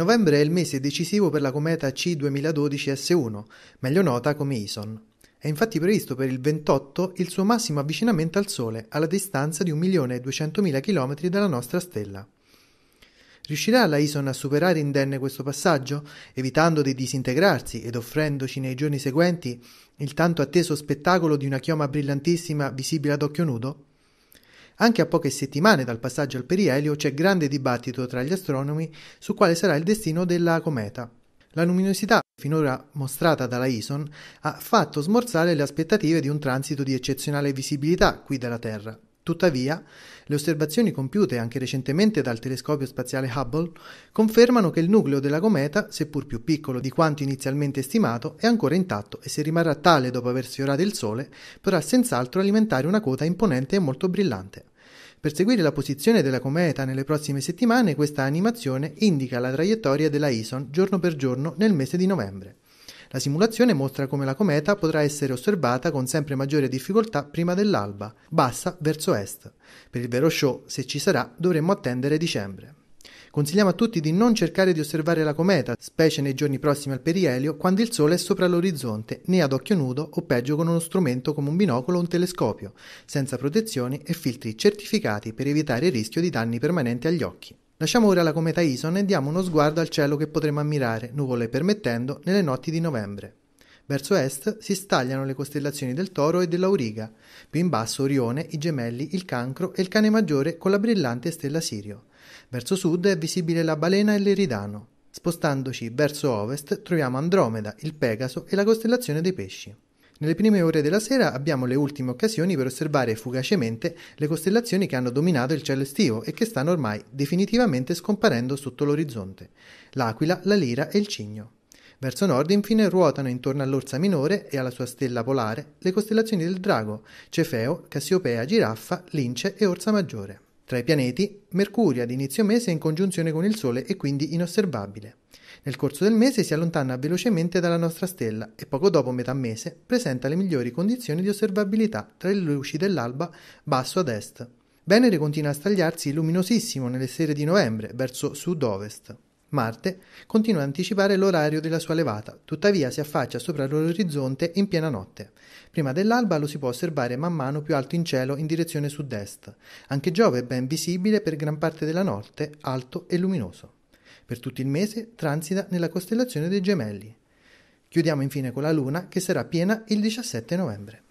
Novembre è il mese decisivo per la cometa C2012S1, meglio nota come ISON. È infatti previsto per il 28 il suo massimo avvicinamento al Sole, alla distanza di 1.200.000 km dalla nostra stella. Riuscirà la ISON a superare indenne questo passaggio, evitando di disintegrarsi ed offrendoci nei giorni seguenti il tanto atteso spettacolo di una chioma brillantissima visibile ad occhio nudo? Anche a poche settimane dal passaggio al perielio c'è grande dibattito tra gli astronomi su quale sarà il destino della cometa. La luminosità finora mostrata dalla ISON ha fatto smorzare le aspettative di un transito di eccezionale visibilità qui dalla Terra. Tuttavia, le osservazioni compiute anche recentemente dal telescopio spaziale Hubble confermano che il nucleo della cometa, seppur più piccolo di quanto inizialmente stimato, è ancora intatto e se rimarrà tale dopo aver sfiorato il Sole, potrà senz'altro alimentare una quota imponente e molto brillante. Per seguire la posizione della cometa nelle prossime settimane, questa animazione indica la traiettoria della ISON giorno per giorno nel mese di novembre. La simulazione mostra come la cometa potrà essere osservata con sempre maggiore difficoltà prima dell'alba, bassa verso est. Per il vero show, se ci sarà, dovremmo attendere dicembre. Consigliamo a tutti di non cercare di osservare la cometa, specie nei giorni prossimi al perielio, quando il Sole è sopra l'orizzonte, né ad occhio nudo o peggio con uno strumento come un binocolo o un telescopio, senza protezioni e filtri certificati per evitare il rischio di danni permanenti agli occhi. Lasciamo ora la cometa Ison e diamo uno sguardo al cielo che potremo ammirare, nuvole permettendo, nelle notti di novembre. Verso est si stagliano le costellazioni del Toro e dell'Auriga, più in basso Orione, i Gemelli, il Cancro e il Cane Maggiore con la brillante stella Sirio. Verso sud è visibile la Balena e l'Eridano. Spostandoci verso ovest troviamo Andromeda, il Pegaso e la costellazione dei Pesci. Nelle prime ore della sera abbiamo le ultime occasioni per osservare fugacemente le costellazioni che hanno dominato il cielo estivo e che stanno ormai definitivamente scomparendo sotto l'orizzonte: l'aquila, la lira e il cigno. Verso nord infine ruotano intorno all'Orsa Minore e alla sua stella polare le costellazioni del Drago, Cefeo, Cassiopea, Giraffa, Lince e Orsa Maggiore. Tra i pianeti, Mercurio ad inizio mese è in congiunzione con il Sole e quindi inosservabile. Nel corso del mese si allontana velocemente dalla nostra stella e poco dopo metà mese presenta le migliori condizioni di osservabilità tra le luci dell'alba basso ad est. Venere continua a stagliarsi luminosissimo nelle sere di novembre verso sud-ovest. Marte continua ad anticipare l'orario della sua levata, tuttavia si affaccia sopra l'orizzonte in piena notte. Prima dell'alba lo si può osservare man mano più alto in cielo in direzione sud-est. Anche Giove è ben visibile per gran parte della notte, alto e luminoso. Per tutto il mese transita nella costellazione dei Gemelli. Chiudiamo infine con la Luna che sarà piena il 17 novembre.